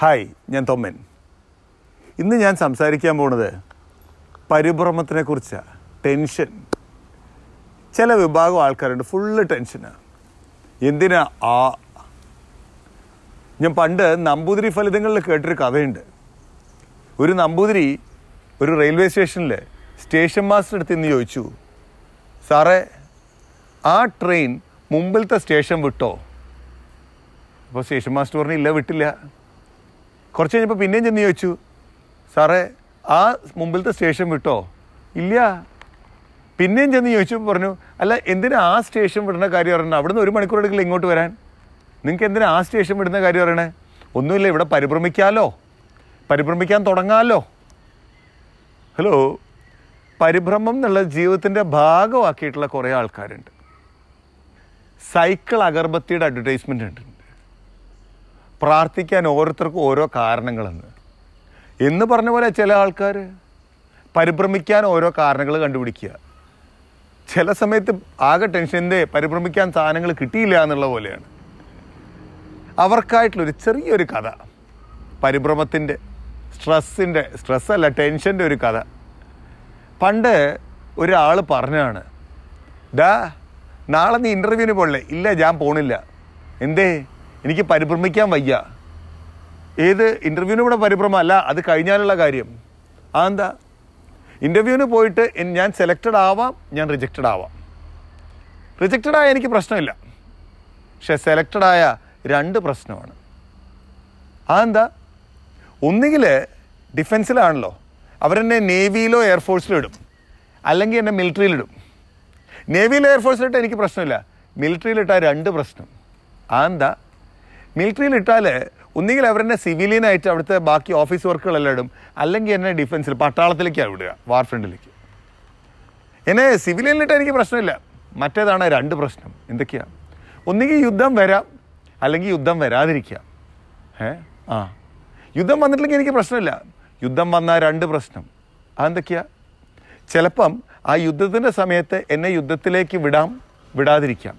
hi ഞാൻ തൊമ്മൻ ഇന്ന് ഞാൻ സംസാരിക്കാൻ പോണത് പരിഭ്രമത്തിനെ കുറിച്ചാണ് ടെൻഷൻ ചില വിഭാഗം ആൾക്കാരുണ്ട് ഫുള്ള് ടെൻഷനാണ് എന്തിനാ ആ ഞാൻ പണ്ട് നമ്പൂതിരി ഫലിതങ്ങളിൽ കേട്ടൊരു കഥയുണ്ട് ഒരു നമ്പൂതിരി ഒരു റെയിൽവേ സ്റ്റേഷനിൽ സ്റ്റേഷൻ മാസ്റ്റർ അടുത്ത് നിന്ന് ചോദിച്ചു സാറേ ആ ട്രെയിൻ മുമ്പിലത്തെ സ്റ്റേഷൻ വിട്ടോ അപ്പോൾ സ്റ്റേഷൻ മാസ്റ്റർ പറഞ്ഞു ഇല്ല വിട്ടില്ല കുറച്ച് കഴിഞ്ഞപ്പോൾ പിന്നെയും ചെന്ന് ചോദിച്ചു സാറേ ആ മുമ്പിലത്തെ സ്റ്റേഷൻ വിട്ടോ ഇല്ല പിന്നെയും ചെന്ന് ചോദിച്ചപ്പോൾ പറഞ്ഞു അല്ല എന്തിനാ ആ സ്റ്റേഷൻ വിടുന്ന കാര്യം പറയണേ അവിടുന്ന് ഒരു മണിക്കൂർ എടുക്കില്ല ഇങ്ങോട്ട് വരാൻ നിങ്ങൾക്ക് എന്തിനാ ആ സ്റ്റേഷൻ വിടുന്ന കാര്യം പറയണേ ഒന്നുമില്ല ഇവിടെ പരിഭ്രമിക്കാമല്ലോ പരിഭ്രമിക്കാൻ തുടങ്ങാമല്ലോ ഹലോ പരിഭ്രമം എന്നുള്ള ജീവിതത്തിൻ്റെ ഭാഗമാക്കിയിട്ടുള്ള കുറേ ആൾക്കാരുണ്ട് സൈക്കിൾ അഗർബത്തിയുടെ അഡ്വർടൈസ്മെൻ്റ് ഉണ്ട് പ്രാർത്ഥിക്കാൻ ഓരോരുത്തർക്കും ഓരോ കാരണങ്ങളെന്ന് എന്ന് പറഞ്ഞ പോലെ ചില ആൾക്കാർ പരിഭ്രമിക്കാൻ ഓരോ കാരണങ്ങൾ കണ്ടുപിടിക്കുക ചില സമയത്ത് ആകെ എന്തേ പരിഭ്രമിക്കാൻ സാധനങ്ങൾ കിട്ടിയില്ല എന്നുള്ള പോലെയാണ് അവർക്കായിട്ടുള്ളൊരു ചെറിയൊരു കഥ പരിഭ്രമത്തിൻ്റെ സ്ട്രെസ്സിൻ്റെ സ്ട്രെസ്സല്ല ടെൻഷൻ്റെ ഒരു കഥ പണ്ട് ഒരാൾ പറഞ്ഞാണ് ഡാ നാളെ നീ ഇൻ്റർവ്യൂവിന് പോകല്ലേ ഇല്ല ഞാൻ പോണില്ല എന്തേ എനിക്ക് പരിഭ്രമിക്കാൻ വയ്യ ഏത് ഇൻ്റർവ്യൂവിന് ഇവിടെ അല്ല അത് കഴിഞ്ഞാലുള്ള കാര്യം അതെന്താ ഇൻ്റർവ്യൂവിന് പോയിട്ട് ഞാൻ സെലക്റ്റഡ് ആവാം ഞാൻ റിജക്റ്റഡ് ആവാം റിജക്റ്റഡ് ആയ എനിക്ക് പ്രശ്നമില്ല പക്ഷെ സെലക്റ്റഡ് ആയ രണ്ട് പ്രശ്നമാണ് അതെന്താ ഒന്നുകിൽ ഡിഫൻസിലാണല്ലോ അവരെന്നെ നേവിയിലോ എയർഫോഴ്സിലോ ഇടും അല്ലെങ്കിൽ എന്നെ മിലിറ്ററിയിലിടും നേവിയിലോ എയർഫോഴ്സിലിട്ട് എനിക്ക് പ്രശ്നമില്ല മിലിറ്ററിയിലിട്ടാൽ രണ്ട് പ്രശ്നം അതെന്താ മിലിറ്ററിയിൽ ഇട്ടാൽ ഒന്നുകിൽ അവരെന്നെ സിവിലിയനായിട്ട് അവിടുത്തെ ബാക്കി ഓഫീസ് വർക്കുകളെല്ലാം ഇടും അല്ലെങ്കിൽ എന്നെ ഡിഫൻസിൽ പട്ടാളത്തിലേക്കാണ് വിടുക വാർ ഫ്രണ്ടിലേക്ക് എന്നെ സിവിലിയനിലിട്ട് എനിക്ക് പ്രശ്നമില്ല മറ്റേതാണ് രണ്ട് പ്രശ്നം എന്തൊക്കെയാണ് ഒന്നുകിൽ യുദ്ധം വരാം അല്ലെങ്കിൽ യുദ്ധം വരാതിരിക്കുക ഏ ആ യുദ്ധം വന്നിട്ടില്ലെങ്കിൽ എനിക്ക് പ്രശ്നമില്ല യുദ്ധം വന്നാൽ രണ്ട് പ്രശ്നം അതെന്തൊക്കെയാണ് ചിലപ്പം ആ യുദ്ധത്തിൻ്റെ സമയത്ത് എന്നെ യുദ്ധത്തിലേക്ക് വിടാം വിടാതിരിക്കാം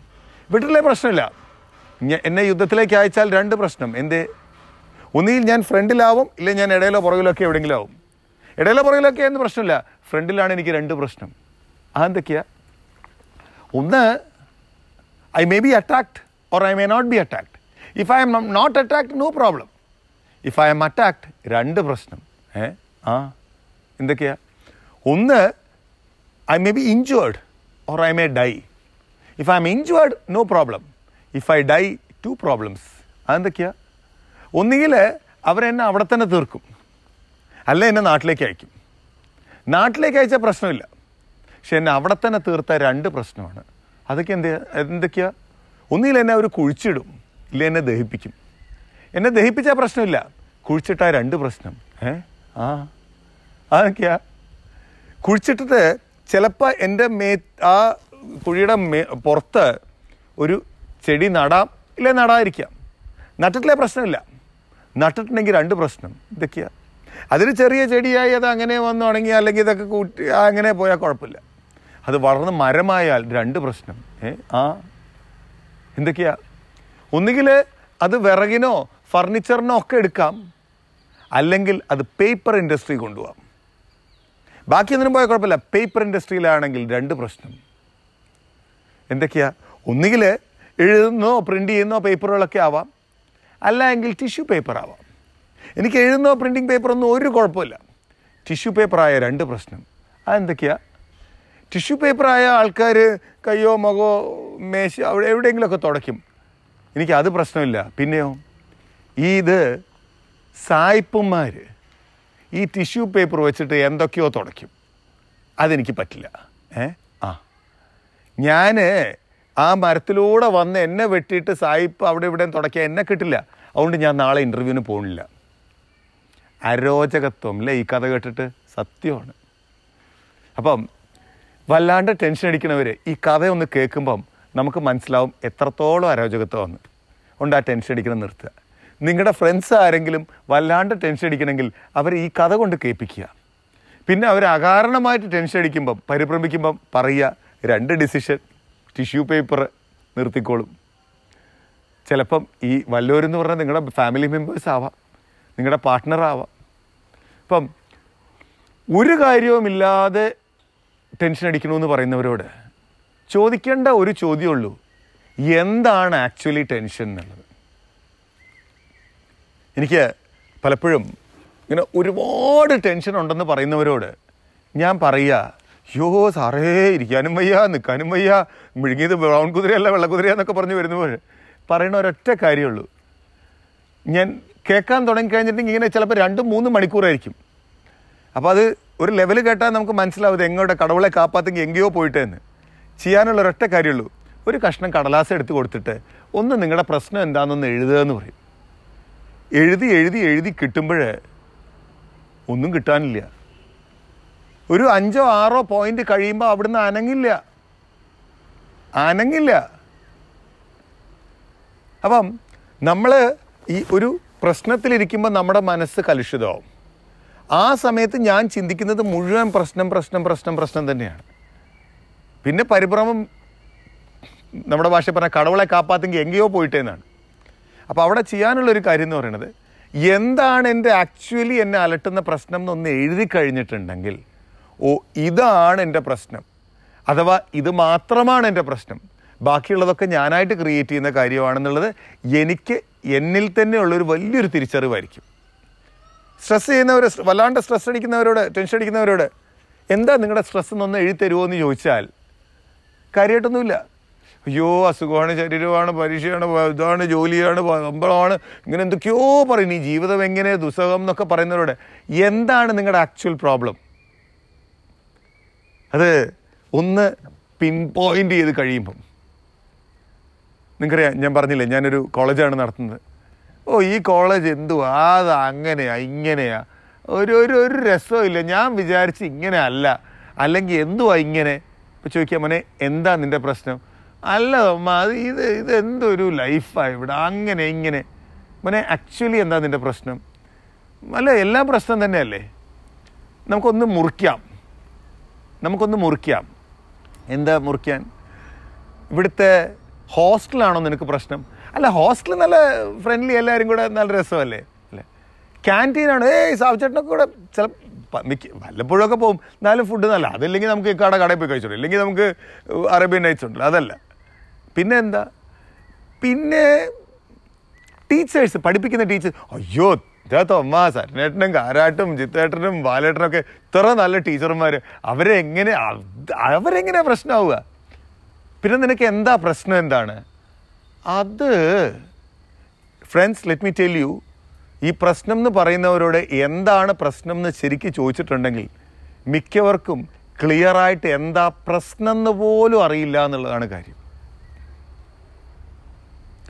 വിട്ടില്ലേ പ്രശ്നമില്ല എന്നെ യുദ്ധത്തിലേക്ക് അയച്ചാൽ രണ്ട് പ്രശ്നം എന്തേ ഒന്നുകിൽ ഞാൻ ഫ്രണ്ടിലാവും ഇല്ലെ ഞാൻ ഇടയിലോ പുറകിലോ ഒക്കെ എവിടെയെങ്കിലും ആവും ഇടയിലോ പുറകിലൊക്കെ എന്ന് പ്രശ്നമില്ല ഫ്രണ്ടിലാണ് എനിക്ക് രണ്ട് പ്രശ്നം അതെന്തൊക്കെയാ ഒന്ന് I may be attract or I may not be attract if I'm not attract no problem if I'm attract രണ്ട് പ്രശ്നം ഏ ആ എന്തൊക്കെയാ ഒന്ന് I may be injured or I may die if I'm injured no problem if I die two problems അതെന്തൊക്കെയാ ഒന്നുകിൽ അവരെന്നെ അവിടെ തന്നെ തീർക്കും അല്ല എന്നെ നാട്ടിലേക്ക് അയക്കും നാട്ടിലേക്ക് അയച്ച പ്രശ്നമില്ല പക്ഷെ എന്നെ അവിടെ തന്നെ തീർത്ത രണ്ട് പ്രശ്നമാണ് അതൊക്കെ എന്ത് എന്തൊക്കെയാ ഒന്നുകിൽ എന്നെ അവർ കുഴിച്ചിടും ഇല്ല എന്നെ ദഹിപ്പിക്കും എന്നെ ദഹിപ്പിച്ച പ്രശ്നമില്ല കുഴിച്ചിട്ടാ രണ്ട് പ്രശ്നം ഏ ആ അതൊക്കെയാ കുഴിച്ചിട്ടിട്ട് ചിലപ്പോൾ എൻ്റെ മേ ആ കുഴിയുടെ മേ പുറത്ത് ഒരു ചെടി നടാം ഇല്ലേ നടാതിരിക്കാം നട്ടിട്ടില്ലേ പ്രശ്നമില്ല നട്ടിട്ടുണ്ടെങ്കിൽ രണ്ട് പ്രശ്നം ഇതൊക്കെയാണ് അതിൽ ചെറിയ ചെടിയായി അത് അങ്ങനെ വന്നു തുടങ്ങി അല്ലെങ്കിൽ ഇതൊക്കെ കൂട്ടി അങ്ങനെ പോയാൽ കുഴപ്പമില്ല അത് വളർന്ന് മരമായാൽ രണ്ട് പ്രശ്നം ഏ ആ എന്തൊക്കെയാ ഒന്നുകിൽ അത് വിറകിനോ ഫർണിച്ചറിനോ ഒക്കെ എടുക്കാം അല്ലെങ്കിൽ അത് പേപ്പർ ഇൻഡസ്ട്രി കൊണ്ടുപോകാം ബാക്കി ഒന്നിനും പോയാൽ കുഴപ്പമില്ല പേപ്പർ ഇൻഡസ്ട്രിയിലാണെങ്കിൽ രണ്ട് പ്രശ്നം എന്തൊക്കെയാ ഒന്നുകിൽ എഴുതുന്നോ പ്രിൻ്റ് ചെയ്യുന്നോ പേപ്പറുകളൊക്കെ ആവാം അല്ല എങ്കിൽ ടിഷ്യൂ പേപ്പർ ആവാം എനിക്ക് എഴുതുന്നോ പ്രിൻറ്റിങ് പേപ്പറൊന്നും ഒരു കുഴപ്പമില്ല ടിഷ്യൂ പേപ്പറായ രണ്ട് പ്രശ്നം അതെന്തൊക്കെയാ ടിഷ്യൂ പേപ്പറായ ആൾക്കാർ കയ്യോ മുഖോ മേശ അവിടെ എവിടെയെങ്കിലുമൊക്കെ തുടയ്ക്കും എനിക്ക് അത് പ്രശ്നമില്ല പിന്നെയോ ഈ ഇത് സായിപ്പന്മാർ ഈ ടിഷ്യൂ പേപ്പർ വെച്ചിട്ട് എന്തൊക്കെയോ തുടയ്ക്കും അതെനിക്ക് പറ്റില്ല ഏ ആ ഞാൻ ആ മരത്തിലൂടെ വന്ന് എന്നെ വെട്ടിയിട്ട് സായിപ്പ് അവിടെ ഇവിടെയും തുടക്കിയ എന്നെ കിട്ടില്ല അതുകൊണ്ട് ഞാൻ നാളെ ഇൻ്റർവ്യൂവിന് പോകണില്ല അരോചകത്വം അല്ലേ ഈ കഥ കേട്ടിട്ട് സത്യമാണ് അപ്പം വല്ലാണ്ട് ടെൻഷൻ അടിക്കണവർ ഈ കഥ ഒന്ന് കേൾക്കുമ്പം നമുക്ക് മനസ്സിലാവും എത്രത്തോളം അരോചകത്വമാണ് അതുകൊണ്ട് ആ ടെൻഷൻ അടിക്കണം നിർത്തുക നിങ്ങളുടെ ഫ്രണ്ട്സ് ആരെങ്കിലും വല്ലാണ്ട് ടെൻഷൻ അടിക്കണമെങ്കിൽ അവർ ഈ കഥ കൊണ്ട് കേൾപ്പിക്കുക പിന്നെ അവർ അകാരണമായിട്ട് ടെൻഷൻ അടിക്കുമ്പം പരിഭ്രമിക്കുമ്പം പറയുക രണ്ട് ഡിസിഷൻ ടിഷ്യൂ പേപ്പർ നിർത്തിക്കോളും ചിലപ്പം ഈ വല്ലവരെന്ന് പറഞ്ഞാൽ നിങ്ങളുടെ ഫാമിലി മെമ്പേഴ്സ് ആവാം നിങ്ങളുടെ പാർട്ട്ണർ ആവാം ഇപ്പം ഒരു കാര്യവുമില്ലാതെ ടെൻഷൻ അടിക്കണമെന്ന് പറയുന്നവരോട് ചോദിക്കേണ്ട ഒരു ചോദ്യമുള്ളൂ എന്താണ് ആക്ച്വലി ടെൻഷൻ എന്നുള്ളത് എനിക്ക് പലപ്പോഴും ഇങ്ങനെ ഒരുപാട് ടെൻഷൻ ഉണ്ടെന്ന് പറയുന്നവരോട് ഞാൻ പറയുക അയ്യോ സാറേ ഇരിക്കാനും വയ്യ നിൽക്കാനും വയ്യ മുഴുങ്ങിയത് ബ്രൗൺ കുതിരയല്ല വെള്ളക്കുതിരയെന്നൊക്കെ പറഞ്ഞ് വരുന്നപ്പോൾ പറയണ ഒരൊറ്റ കാര്യമുള്ളൂ ഞാൻ കേൾക്കാൻ തുടങ്ങിക്കഴിഞ്ഞിട്ടുണ്ടെങ്കിൽ ഇങ്ങനെ ചിലപ്പോൾ രണ്ട് മൂന്ന് മണിക്കൂറായിരിക്കും അപ്പോൾ അത് ഒരു ലെവൽ കേട്ടാൽ നമുക്ക് മനസ്സിലാവും എങ്ങോട്ട് കടവളെ കാപ്പാത്തെങ്കിൽ എങ്കെയോ പോയിട്ടേന്ന് ചെയ്യാനുള്ള ഒരൊറ്റ കാര്യമുള്ളൂ ഒരു കഷ്ണം കടലാസ് എടുത്ത് കൊടുത്തിട്ട് ഒന്ന് നിങ്ങളുടെ പ്രശ്നം എന്താണെന്നൊന്ന് എഴുതുക എന്ന് പറയും എഴുതി എഴുതി എഴുതി കിട്ടുമ്പോൾ ഒന്നും കിട്ടാനില്ല ഒരു അഞ്ചോ ആറോ പോയിന്റ് കഴിയുമ്പോൾ അവിടുന്ന് അനങ്ങില്ല അനങ്ങില്ല അപ്പം നമ്മൾ ഈ ഒരു പ്രശ്നത്തിലിരിക്കുമ്പോൾ നമ്മുടെ മനസ്സ് കലുഷിതമാവും ആ സമയത്ത് ഞാൻ ചിന്തിക്കുന്നത് മുഴുവൻ പ്രശ്നം പ്രശ്നം പ്രശ്നം പ്രശ്നം തന്നെയാണ് പിന്നെ പരിഭ്രമം നമ്മുടെ ഭാഷ പറഞ്ഞ കടവളെ കാപ്പാത്തെങ്കിൽ എങ്കയോ പോയിട്ടേന്നാണ് അപ്പോൾ അവിടെ ചെയ്യാനുള്ളൊരു കാര്യം എന്ന് പറയുന്നത് എന്താണ് എൻ്റെ ആക്ച്വലി എന്നെ അലട്ടുന്ന പ്രശ്നം എന്നൊന്ന് എഴുതി കഴിഞ്ഞിട്ടുണ്ടെങ്കിൽ ഓ ഇതാണ് എൻ്റെ പ്രശ്നം അഥവാ ഇത് മാത്രമാണ് എൻ്റെ പ്രശ്നം ബാക്കിയുള്ളതൊക്കെ ഞാനായിട്ട് ക്രിയേറ്റ് ചെയ്യുന്ന കാര്യമാണെന്നുള്ളത് എനിക്ക് എന്നിൽ ഉള്ളൊരു വലിയൊരു തിരിച്ചറിവായിരിക്കും സ്ട്രെസ് ചെയ്യുന്നവർ വല്ലാണ്ട് സ്ട്രെസ് അടിക്കുന്നവരോട് ടെൻഷൻ അടിക്കുന്നവരോട് എന്താ നിങ്ങളുടെ സ്ട്രെസ് ഒന്ന് എഴുതി എന്ന് ചോദിച്ചാൽ കാര്യമായിട്ടൊന്നുമില്ല അയ്യോ അസുഖമാണ് ശരീരമാണ് പരീക്ഷയാണ് ഇതാണ് ജോലിയാണ് അമ്പളമാണ് ഇങ്ങനെ എന്തൊക്കെയോ പറയുന്നു ഈ ജീവിതം എങ്ങനെ ദുസ്സഹം എന്നൊക്കെ പറയുന്നവരോട് എന്താണ് നിങ്ങളുടെ ആക്ച്വൽ പ്രോബ്ലം അത് ഒന്ന് പിൻ പോയിൻ്റ് ചെയ്ത് കഴിയുമ്പം നിങ്ങൾക്കറിയാം ഞാൻ പറഞ്ഞില്ലേ ഞാനൊരു കോളേജാണ് നടത്തുന്നത് ഓ ഈ കോളേജ് എന്തുവാ അത് അങ്ങനെയാ ഇങ്ങനെയാ ഒരു ഒരു ഒരു രസമില്ല ഞാൻ വിചാരിച്ച് ഇങ്ങനെ അല്ല അല്ലെങ്കിൽ എന്തുവാ ഇങ്ങനെ ഇപ്പം ചോദിക്കാം മോനെ എന്താ നിൻ്റെ പ്രശ്നം അല്ല അമ്മ അത് ഇത് ഇത് എന്തൊരു ലൈഫാണ് ഇവിടെ അങ്ങനെ ഇങ്ങനെ മോനെ ആക്ച്വലി എന്താ നിൻ്റെ പ്രശ്നം അല്ല എല്ലാ പ്രശ്നം തന്നെയല്ലേ നമുക്കൊന്ന് മുറിക്കാം നമുക്കൊന്ന് മുറിക്കാം എന്താ മുറിക്കാൻ ഇവിടുത്തെ ഹോസ്റ്റലാണോ നിനക്ക് പ്രശ്നം അല്ല ഹോസ്റ്റൽ നല്ല ഫ്രണ്ട്ലി എല്ലാവരും കൂടെ നല്ല രസമല്ലേ അല്ലെ ക്യാൻറ്റീനാണ് ഏയ് സാവിച്ചേട്ടനൊക്കെ കൂടെ ചില മിക്ക വല്ലപ്പോഴൊക്കെ പോകും എന്നാലും ഫുഡ് നല്ല അതല്ലെങ്കിൽ നമുക്ക് കട കടയിൽ പോയി കഴിച്ചോളൂ ഇല്ലെങ്കിൽ നമുക്ക് അറേബ്യൻ നൈറ്റ്സ് ഉണ്ടല്ലോ അതല്ല പിന്നെ എന്താ പിന്നെ ടീച്ചേഴ്സ് പഠിപ്പിക്കുന്ന ടീച്ചേഴ്സ് അയ്യോ ഇതാ തൊമ്മാസ് അരുണേട്ടനും കാരാട്ടും ജിത്തേട്ടനും ബാലേട്ടനും ഒക്കെ ഇത്ര നല്ല ടീച്ചർമാർ അവരെങ്ങനെ അവരെങ്ങനെയാ പ്രശ്നമാവുക പിന്നെ നിനക്ക് എന്താ പ്രശ്നം എന്താണ് അത് friends let me tell you ഈ പ്രശ്നം എന്ന് പറയുന്നവരോട് എന്താണ് പ്രശ്നം എന്ന് ശരിക്കും ചോദിച്ചിട്ടുണ്ടെങ്കിൽ മിക്കവർക്കും ക്ലിയറായിട്ട് എന്താ പ്രശ്നം എന്ന് പോലും അറിയില്ല എന്നുള്ളതാണ് കാര്യം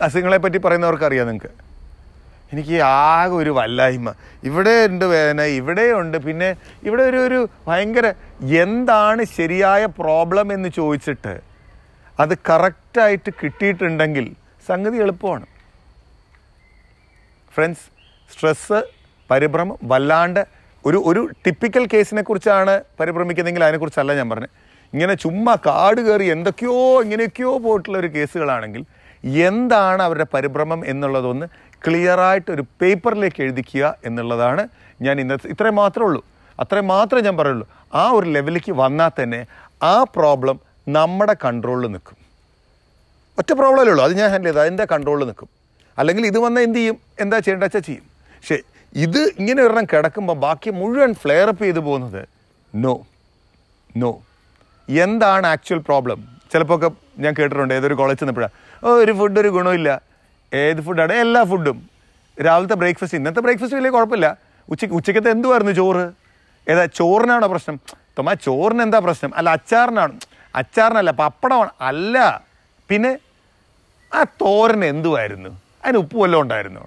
അസുഖങ്ങളെ പറ്റി പറയുന്നവർക്ക് അറിയാം നിങ്ങൾക്ക് എനിക്ക് ആകെ ഒരു വല്ലായ്മ ഇവിടെ ഉണ്ട് വേദന ഇവിടെ ഉണ്ട് പിന്നെ ഇവിടെ ഒരു ഒരു ഭയങ്കര എന്താണ് ശരിയായ പ്രോബ്ലം എന്ന് ചോദിച്ചിട്ട് അത് കറക്റ്റായിട്ട് കിട്ടിയിട്ടുണ്ടെങ്കിൽ സംഗതി എളുപ്പമാണ് ഫ്രണ്ട്സ് സ്ട്രെസ്സ് പരിഭ്രമം വല്ലാണ്ട് ഒരു ഒരു ടിപ്പിക്കൽ കേസിനെ കുറിച്ചാണ് പരിഭ്രമിക്കുന്നതെങ്കിൽ അതിനെക്കുറിച്ചല്ല ഞാൻ പറഞ്ഞത് ഇങ്ങനെ ചുമ്മാ കാട് കയറി എന്തൊക്കെയോ ഇങ്ങനെയൊക്കെയോ പോയിട്ടുള്ള ഒരു കേസുകളാണെങ്കിൽ എന്താണ് അവരുടെ പരിഭ്രമം എന്നുള്ളതൊന്ന് ക്ലിയറായിട്ട് ഒരു പേപ്പറിലേക്ക് എഴുതിക്കുക എന്നുള്ളതാണ് ഞാൻ ഇന്നത്തെ ഇത്രയും മാത്രമേ ഉള്ളൂ അത്രയും മാത്രമേ ഞാൻ പറയുള്ളൂ ആ ഒരു ലെവലിലേക്ക് വന്നാൽ തന്നെ ആ പ്രോബ്ലം നമ്മുടെ കൺട്രോളിൽ നിൽക്കും ഒറ്റ അല്ലേ ഉള്ളൂ അത് ഞാൻ ഹാൻഡിൽ ചെയ്ത് അതിൻ്റെ കൺട്രോളിൽ നിൽക്കും അല്ലെങ്കിൽ ഇത് വന്നാൽ എന്ത് ചെയ്യും എന്താ ചെയ്യേണ്ട വെച്ചാൽ ചെയ്യും പക്ഷേ ഇത് ഇങ്ങനെ ഒരെണ്ണം കിടക്കുമ്പോൾ ബാക്കി മുഴുവൻ ഫ്ലെയർ അപ്പ് ചെയ്തു പോകുന്നത് നോ നോ എന്താണ് ആക്ച്വൽ പ്രോബ്ലം ചിലപ്പോൾ ഒക്കെ ഞാൻ കേട്ടിട്ടുണ്ട് ഏതൊരു കോളേജിൽ ചെന്നപ്പോഴാണ് ഓ ഒരു ഫുഡ് ഒരു ഗുണമില്ല ഏത് ഫുഡാണ് എല്ലാ ഫുഡും രാവിലത്തെ ബ്രേക്ക്ഫാസ്റ്റ് ഇന്നത്തെ ബ്രേക്ക്ഫാസ്റ്റ് വലിയ കുഴപ്പമില്ല ഉച്ചയ്ക്ക് ഉച്ചക്കത്തെ എന്തുമായിരുന്നു ചോറ് ഏതാ ചോറിനാണോ പ്രശ്നം തൊമാ ചോറിന് എന്താ പ്രശ്നം അല്ല അച്ചാറിനാണ് അച്ചാറിനല്ല പപ്പടമാണ് അല്ല പിന്നെ ആ തോരന് എന്തുമായിരുന്നു അതിന് ഉപ്പ് വല്ലതും ഉണ്ടായിരുന്നു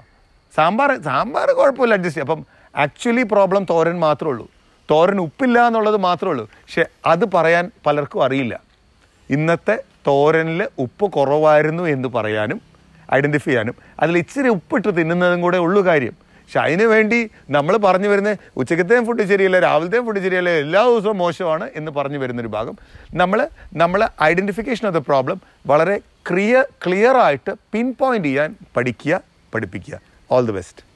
സാമ്പാർ സാമ്പാർ കുഴപ്പമില്ല അഡ്ജസ്റ്റ് അപ്പം ആക്ച്വലി പ്രോബ്ലം തോരൻ മാത്രമേ ഉള്ളൂ തോരൻ ഉപ്പില്ല എന്നുള്ളത് മാത്രമേ ഉള്ളൂ പക്ഷെ അത് പറയാൻ പലർക്കും അറിയില്ല ഇന്നത്തെ തോരനിൽ ഉപ്പ് കുറവായിരുന്നു എന്ന് പറയാനും ഐഡൻറ്റിഫൈ ചെയ്യാനും അതിൽ ഇച്ചിരി ഉപ്പിട്ട് തിന്നുന്നതും കൂടെ ഉള്ളു കാര്യം പക്ഷെ അതിന് വേണ്ടി നമ്മൾ പറഞ്ഞു വരുന്ന ഉച്ചക്കത്തെയും ഫുഡ് ശരിയല്ല രാവിലത്തെയും ഫുഡ് ശരിയല്ല എല്ലാ ദിവസവും മോശമാണ് എന്ന് പറഞ്ഞു വരുന്നൊരു ഭാഗം നമ്മൾ നമ്മൾ ഐഡൻറ്റിഫിക്കേഷൻ ഓഫ് ദ പ്രോബ്ലം വളരെ ക്ലിയർ ക്ലിയർ ആയിട്ട് പിൻ പോയിൻ്റ് ചെയ്യാൻ പഠിക്കുക പഠിപ്പിക്കുക ഓൾ ദി ബെസ്റ്റ്